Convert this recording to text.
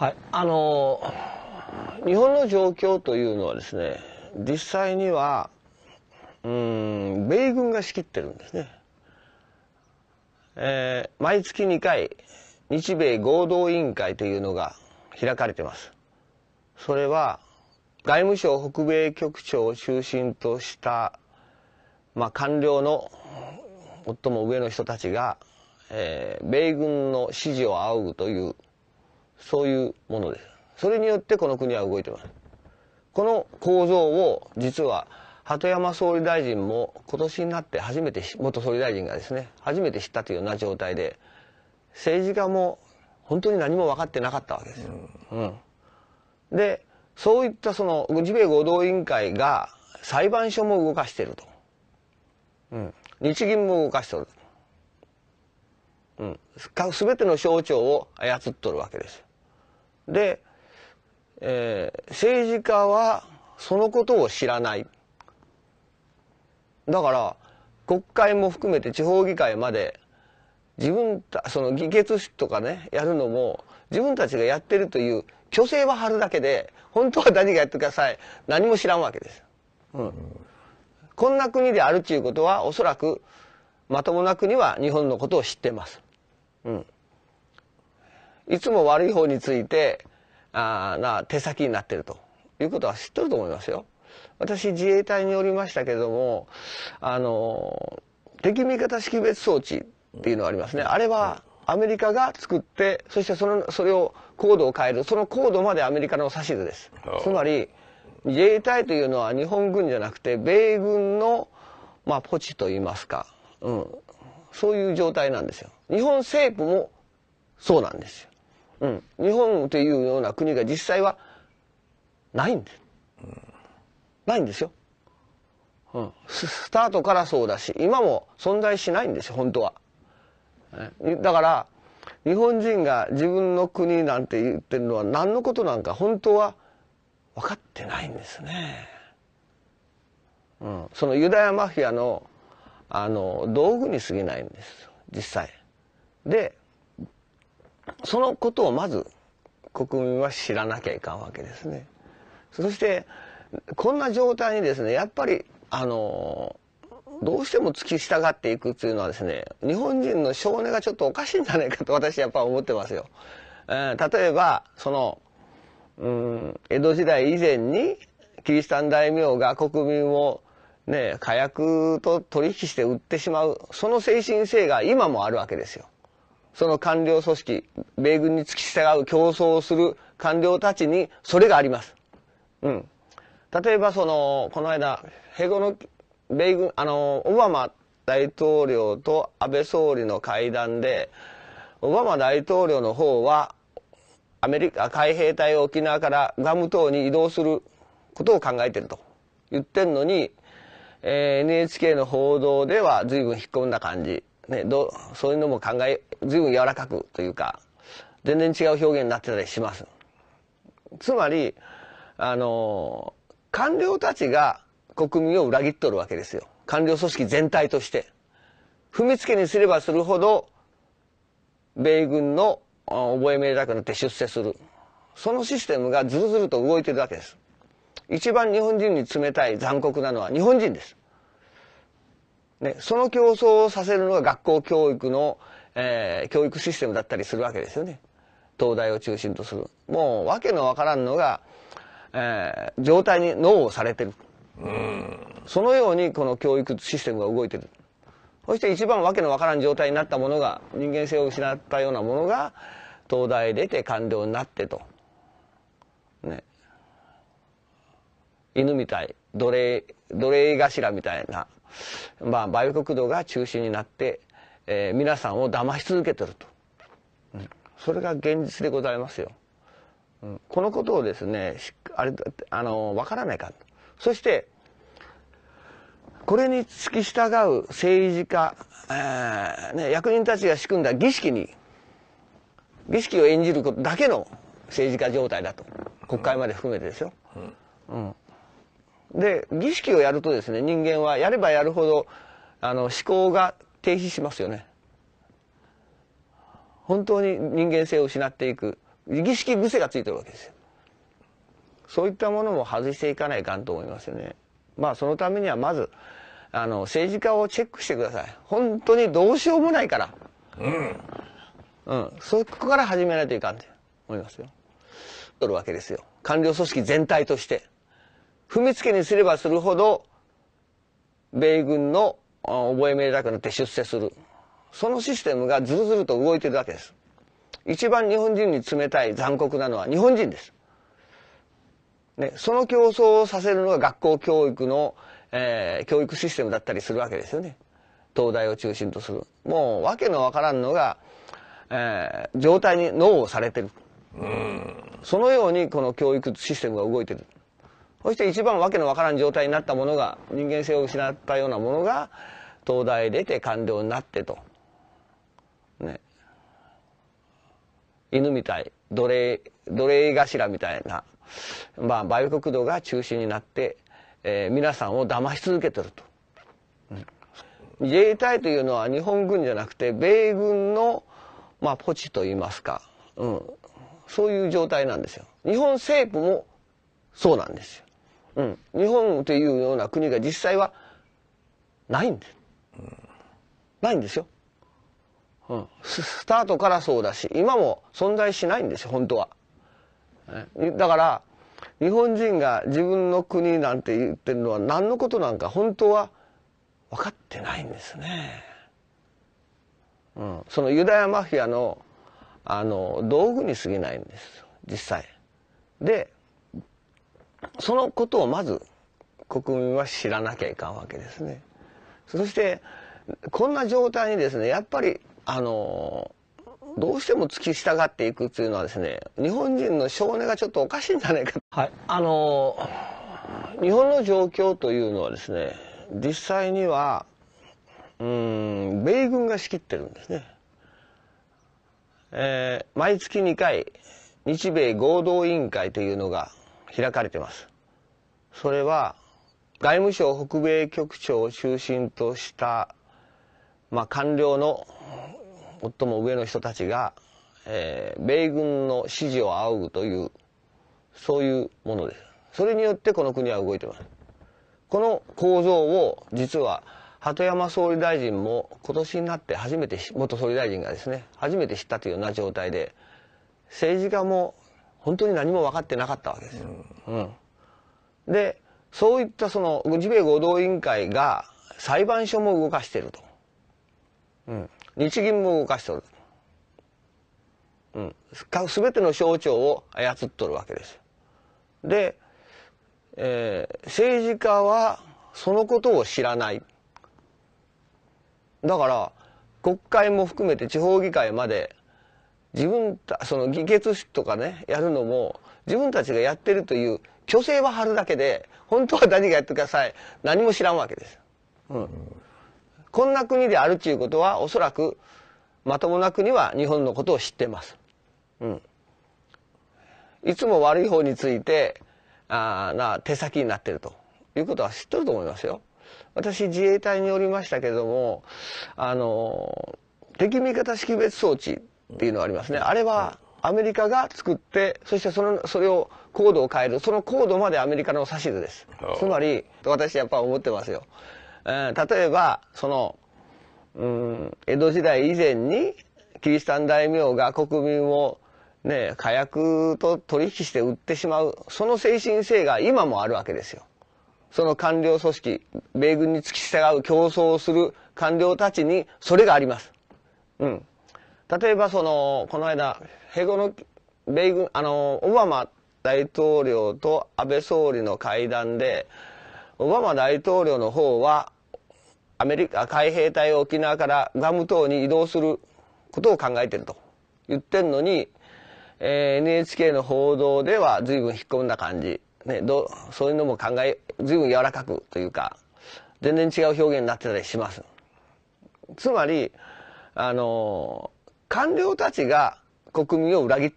はい、あの日本の状況というのはですね実際にはうん米軍が仕切ってるんですね。えー、毎月2回日米合同委員会というのが開かれてます。それは外務省北米局長を中心とした、まあ、官僚の最も上の人たちが、えー、米軍の支持を仰ぐというそういうものです。それによってこの国は動いてます。この構造を実は鳩山総理大臣も今年になって初めて元総理大臣がですね初めて知ったというような状態で政治家も本当に何も分かってなかったわけですよ。うんでそういったその日米合同委員会が裁判所も動かしていると、うん、日銀も動かしてる、うん、全ての省庁を操っとるわけです。で、えー、政治家はそのことを知らない。だから、国会も含めて地方議会まで、自分た、その議決とかね、やるのも、自分たちがやってるという虚勢は張るだけで、本当は何がやってください。何も知らんわけです。うん。こんな国であるということは、おそらく、まともな国は日本のことを知ってます。うん。いつも悪い方についてあな手先になってるということは知ってると思いますよ。私自衛隊におりましたけどもあの敵味方識別装置っていうのがありますね。あれはアメリカが作ってそしてそのそれをコードを変えるそのコードまでアメリカの指図です。つまり自衛隊というのは日本軍じゃなくて米軍の、まあ、ポチと言いますか、うん、そういう状態なんですよ。日本政府もそうなんですよ。日本というような国が実際はないんです。ないんですよ。スタートからそうだし今も存在しないんですよ本当は。だから日本人が自分の国なんて言ってるのは何のことなんか本当は分かってないんですね。うん、そのユダヤマフィアのあの道具に過ぎないんです実際。でそのことをまず国民は知らなきゃいかんわけですね。そしてこんな状態にですねやっぱりあのどうしても突き従っていくっていうのはですね日本人の性根がちょっとおかしいんじゃないかと 私やっぱ思ってますよ。えー、例えばそのうん江戸時代以前にキリシタン大名が国民をね火薬と取引して売ってしまうその精神性が今もあるわけですよ。その官僚組織、米軍に付き従う競争をする官僚たちにそれがあります。うん。例えばその、この間、ヘゴの、米軍、あの、オバマ大統領と安倍総理の会談で、オバマ大統領の方は、アメリカ海兵隊を沖縄からガム島に移動することを考えてると言ってんのに、えー、NHK の報道では随分引っ込んだ感じね、どうそういうのも考え随分柔らかくというか全然違う表現になってたりします。つまりあの官僚たちが国民を裏切っとるわけですよ官僚組織全体として。踏みつけにすればするほど米軍の覚え命令なって出世するそのシステムがずるずると動いてるわけです一番日本人に冷たい残酷なのは日本人ですね、その競争をさせるのが学校教育の、えー、教育システムだったりするわけですよね。東大を中心とする。もう訳のわからんのが、えー、状態に脳をされてる。そのようにこの教育システムが動いてる。そして一番わけのわからん状態になったものが、人間性を失ったようなものが、東大出て官僚になってと。ね。犬みたい、奴隷、奴隷頭みたいなまあ、売国道が中心になって、えー、皆さんを騙し続けてると、うん、それが現実でございますよ、うん、このことをですねあれあの分からないかそしてこれに付き従う政治家、えーね、役人たちが仕組んだ儀式に儀式を演じることだけの政治家状態だと国会まで含めてですよ、うん、うん、で、儀式をやるとですね、人間はやればやるほど、あの、思考が停止しますよね。本当に人間性を失っていく。儀式癖がついてるわけですよ。そういったものも外していかないかんと思いますよね。まあ、そのためにはまず、あの、政治家をチェックしてください。本当にどうしようもないから。うん。うん。そこから始めないといかんって思いますよ。とるわけですよ。官僚組織全体として。踏みつけにすればするほど、米軍の覚え命令くなって出世する。そのシステムがずるずると動いてるわけです。一番日本人に冷たい残酷なのは日本人です。ね、その競争をさせるのが学校教育の、えー、教育システムだったりするわけですよね。東大を中心とする。もう訳のわからんのが、えー、状態に脳をされてる。そのようにこの教育システムが動いてる。そして一番わけの分からん状態になったものが人間性を失ったようなものが東大出て官僚になってと。ね。犬みたい奴隷奴隷頭みたいな、まあ、売国度が中心になって、えー、皆さんを騙し続けてると。自衛隊というのは日本軍じゃなくて米軍の、まあ、ポチといいますか、うん、そういう状態なんですよ。日本政府もそうなんですよ。うん、日本というような国が実際はないんです。ないんですよ。うん、スタートからそうだし今も存在しないんですよ本当は。だから日本人が自分の国なんて言ってるのは何のことなんか本当は分かってないんですね。うん、そのユダヤマフィアのあの道具に過ぎないんです実際。でそのことをまず国民は知らなきゃいかんわけですね。そしてこんな状態にですねやっぱりあのどうしても付き従っていくというのはですね日本人の性根がちょっとおかしいんじゃないか。はい、あの日本の状況というのはですね実際にはうん米軍が仕切ってるんですね。えー、毎月2回日米合同委員会というのが開かれてますそれは外務省北米局長を中心としたまあ、官僚の最も上の人たちがえ米軍の支持を仰ぐというそういうものです。それによってこの国は動いてます。この構造を実は鳩山総理大臣も今年になって初めて元総理大臣がですね初めて知ったというような状態で政治家も本当に何も分かってなかったわけですよ。うん、でそういったその日米合同委員会が裁判所も動かしてると、うん、日銀も動かしてると、うん、全ての省庁を操っとるわけです。で、えー、政治家はそのことを知らない。だから国会も含めて地方議会まで自分たその議決とかねやるのも自分たちがやってるという虚勢は張るだけで本当は何がやってください何も知らんわけです。うん、こんな国であるちゅうことはおそらくまともな国は日本のことを知ってます。うん、いつも悪い方についてあな手先になってるということは知ってると思いますよ。私自衛隊におりましたけれどもあの敵味方識別装置っていうのはありますね。あれはアメリカが作って、そしてそのそれを高度を変える、そのードまでアメリカの指図です。つまり、私やっぱ思ってますよ。えー、例えば、その、うん、江戸時代以前にキリシタン大名が国民をね、火薬と取引して売ってしまう、その精神性が今もあるわけですよ。その官僚組織、米軍に付き従う競争をする官僚たちに、それがあります。うん。例えばその、この間、米軍、オバマ大統領と安倍総理の会談で、オバマ大統領の方は、アメリカ、海兵隊を沖縄からガム島に移動することを考えてると言ってんのに、えー、NHK の報道では随分引っ込んだ感じ。ね、どそういうのも考え、随分柔らかくというか、全然違う表現になってたりします。つまり、あの官僚たちが国民を裏切ってるんですよ。